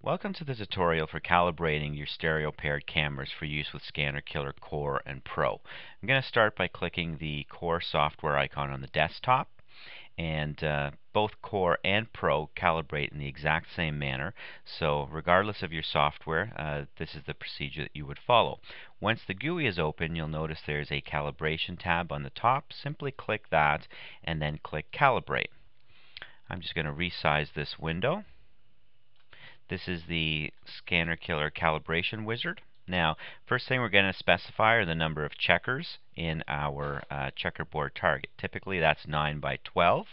Welcome to the tutorial for calibrating your stereo paired cameras for use with Scanner Killer Core and Pro. I'm going to start by clicking the Core software icon on the desktop and uh, both Core and Pro calibrate in the exact same manner so regardless of your software uh, this is the procedure that you would follow. Once the GUI is open you'll notice there's a calibration tab on the top simply click that and then click calibrate. I'm just going to resize this window this is the scanner killer calibration wizard. Now, first thing we're going to specify are the number of checkers in our uh, checkerboard target. Typically that's 9 by 12,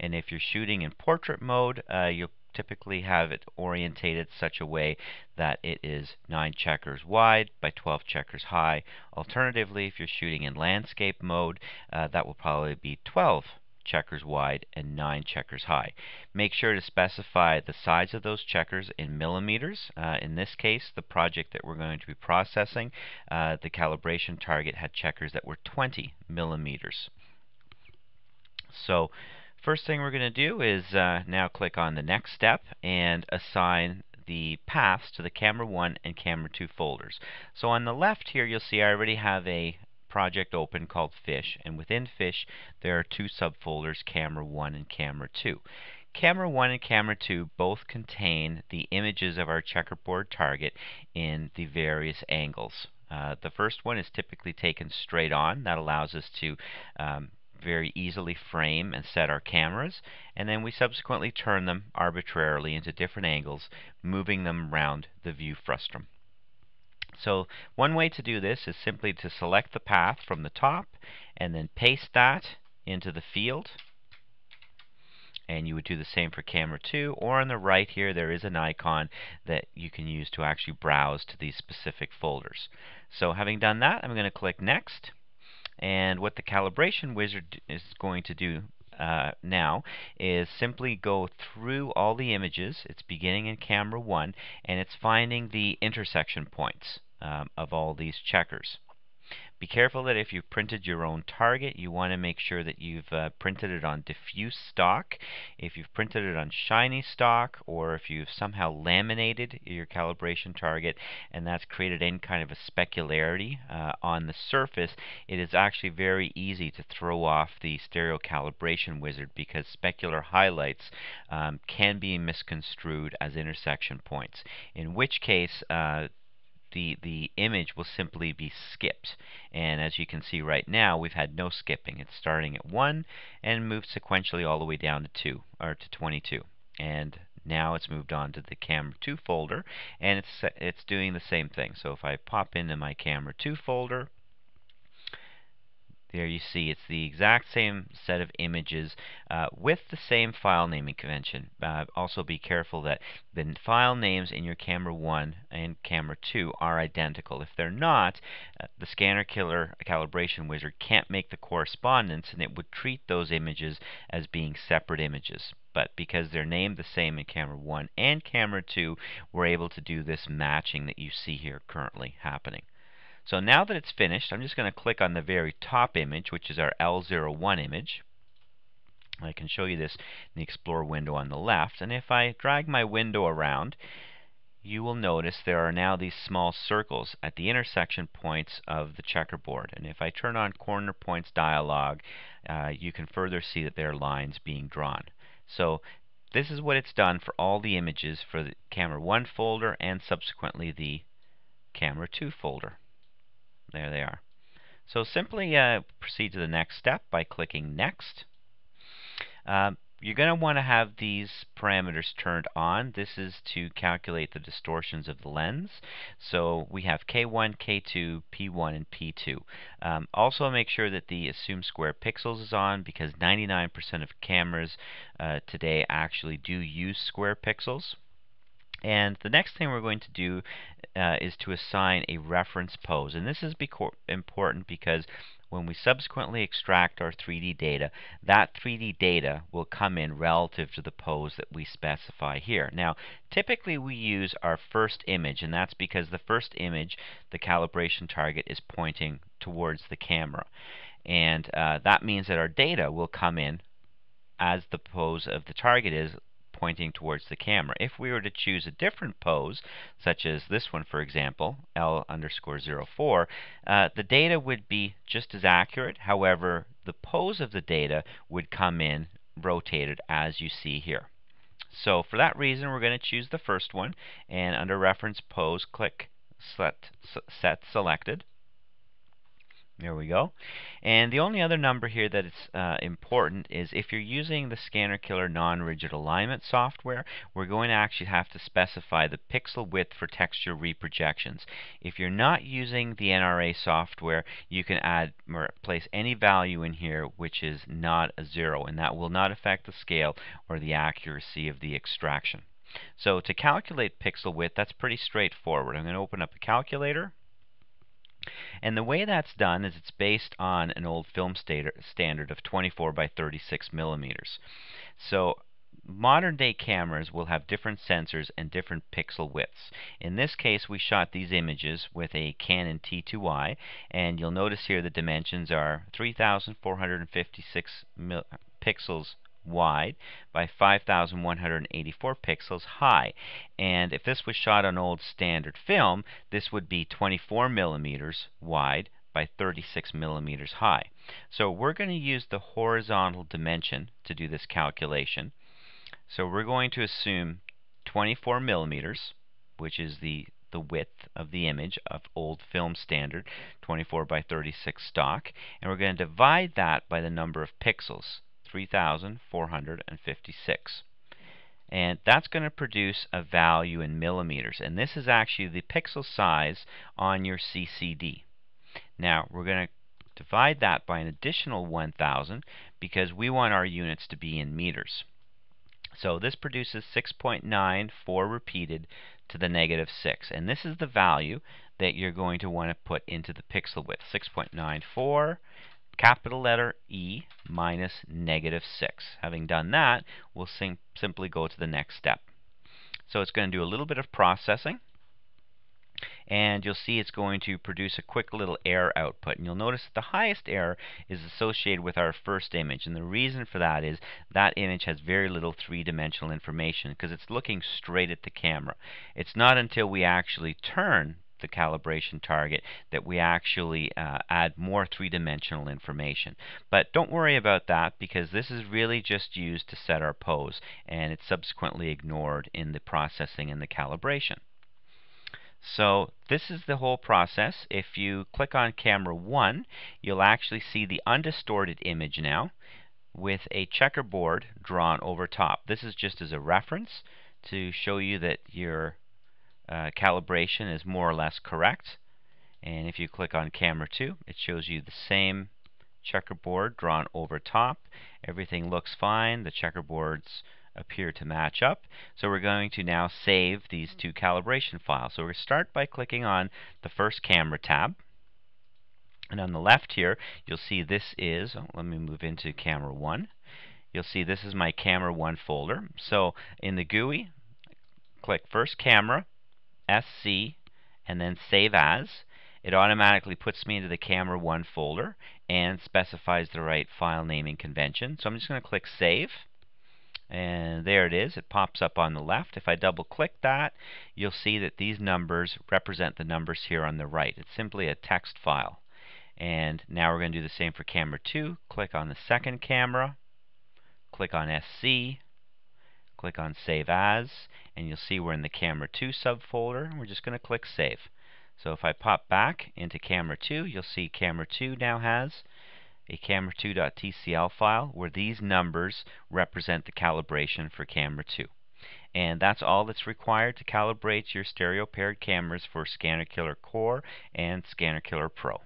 and if you're shooting in portrait mode, uh, you'll typically have it orientated such a way that it is 9 checkers wide by 12 checkers high. Alternatively, if you're shooting in landscape mode, uh, that will probably be 12 checkers wide and 9 checkers high. Make sure to specify the size of those checkers in millimeters. Uh, in this case, the project that we're going to be processing, uh, the calibration target had checkers that were 20 millimeters. So first thing we're going to do is uh, now click on the next step and assign the paths to the camera 1 and camera 2 folders. So on the left here you'll see I already have a project open called Fish, and within Fish there are two subfolders, Camera 1 and Camera 2. Camera 1 and Camera 2 both contain the images of our checkerboard target in the various angles. Uh, the first one is typically taken straight on. That allows us to um, very easily frame and set our cameras and then we subsequently turn them arbitrarily into different angles moving them around the view frustum. So one way to do this is simply to select the path from the top and then paste that into the field. And you would do the same for camera 2 or on the right here there is an icon that you can use to actually browse to these specific folders. So having done that I'm going to click next and what the calibration wizard is going to do uh, now is simply go through all the images. It's beginning in camera 1 and it's finding the intersection points um, of all these checkers. Be careful that if you've printed your own target, you want to make sure that you've uh, printed it on diffuse stock. If you've printed it on shiny stock, or if you've somehow laminated your calibration target and that's created any kind of a specularity uh, on the surface, it is actually very easy to throw off the stereo calibration wizard because specular highlights um, can be misconstrued as intersection points, in which case uh, the, the image will simply be skipped. And as you can see right now, we've had no skipping. It's starting at 1 and moved sequentially all the way down to 2, or to 22. And now it's moved on to the camera 2 folder and it's it's doing the same thing so if I pop into my camera 2 folder there you see it's the exact same set of images uh, with the same file naming convention. Uh, also be careful that the file names in your camera 1 and camera 2 are identical. If they're not, uh, the scanner killer calibration wizard can't make the correspondence and it would treat those images as being separate images but because they're named the same in camera 1 and camera 2, we're able to do this matching that you see here currently happening. So now that it's finished, I'm just going to click on the very top image, which is our L01 image. I can show you this in the Explorer window on the left. And if I drag my window around, you will notice there are now these small circles at the intersection points of the checkerboard. And if I turn on corner points dialog, uh, you can further see that there are lines being drawn. So this is what it's done for all the images for the camera 1 folder and subsequently the camera 2 folder. There they are. So simply uh, proceed to the next step by clicking Next. Um, you're going to want to have these parameters turned on. This is to calculate the distortions of the lens. So we have K1, K2, P1, and P2. Um, also make sure that the assume square pixels is on because 99% of cameras uh, today actually do use square pixels. And the next thing we're going to do uh, is to assign a reference pose. And this is important because when we subsequently extract our 3D data, that 3D data will come in relative to the pose that we specify here. Now, typically we use our first image, and that's because the first image, the calibration target, is pointing towards the camera. And uh, that means that our data will come in as the pose of the target is pointing towards the camera. If we were to choose a different pose, such as this one, for example, L underscore 04, uh, the data would be just as accurate. However, the pose of the data would come in rotated as you see here. So for that reason, we're going to choose the first one, and under Reference Pose, click Set, set Selected. There we go. And the only other number here that is uh, important is if you're using the Scanner Killer non-rigid alignment software, we're going to actually have to specify the pixel width for texture reprojections. If you're not using the NRA software, you can add or place any value in here which is not a zero, and that will not affect the scale or the accuracy of the extraction. So to calculate pixel width, that's pretty straightforward. I'm going to open up a calculator. And the way that's done is it's based on an old film standard of 24 by 36 millimeters. So modern day cameras will have different sensors and different pixel widths. In this case we shot these images with a Canon T2i and you'll notice here the dimensions are 3456 pixels wide by 5,184 pixels high. And if this was shot on old standard film, this would be 24 millimeters wide by 36 millimeters high. So we're going to use the horizontal dimension to do this calculation. So we're going to assume 24 millimeters, which is the the width of the image of old film standard 24 by 36 stock and we're going to divide that by the number of pixels 3,456. And that's going to produce a value in millimeters. And this is actually the pixel size on your CCD. Now, we're going to divide that by an additional 1,000 because we want our units to be in meters. So this produces 6.94 repeated to the negative 6. And this is the value that you're going to want to put into the pixel width, 6.94 capital letter E minus negative 6. Having done that, we'll sim simply go to the next step. So it's going to do a little bit of processing and you'll see it's going to produce a quick little error output. And you'll notice that the highest error is associated with our first image. And the reason for that is that image has very little three-dimensional information because it's looking straight at the camera. It's not until we actually turn the calibration target that we actually uh, add more three-dimensional information. But don't worry about that because this is really just used to set our pose and it's subsequently ignored in the processing and the calibration. So this is the whole process. If you click on camera 1 you'll actually see the undistorted image now with a checkerboard drawn over top. This is just as a reference to show you that your uh, calibration is more or less correct. And if you click on camera 2, it shows you the same checkerboard drawn over top. Everything looks fine. The checkerboards appear to match up. So we're going to now save these two calibration files. So we're going to start by clicking on the first camera tab. And on the left here, you'll see this is, oh, let me move into camera 1. You'll see this is my camera 1 folder. So in the GUI, click first camera, SC and then Save As, it automatically puts me into the Camera 1 folder and specifies the right file naming convention. So I'm just going to click Save. And there it is. It pops up on the left. If I double click that, you'll see that these numbers represent the numbers here on the right. It's simply a text file. And now we're going to do the same for camera 2. Click on the second camera, click on SC, click on Save As, and you'll see we're in the camera 2 subfolder. We're just going to click save. So if I pop back into camera 2, you'll see camera 2 now has a camera2.tcl file where these numbers represent the calibration for camera 2. And that's all that's required to calibrate your stereo paired cameras for Scanner Killer Core and Scanner Killer Pro.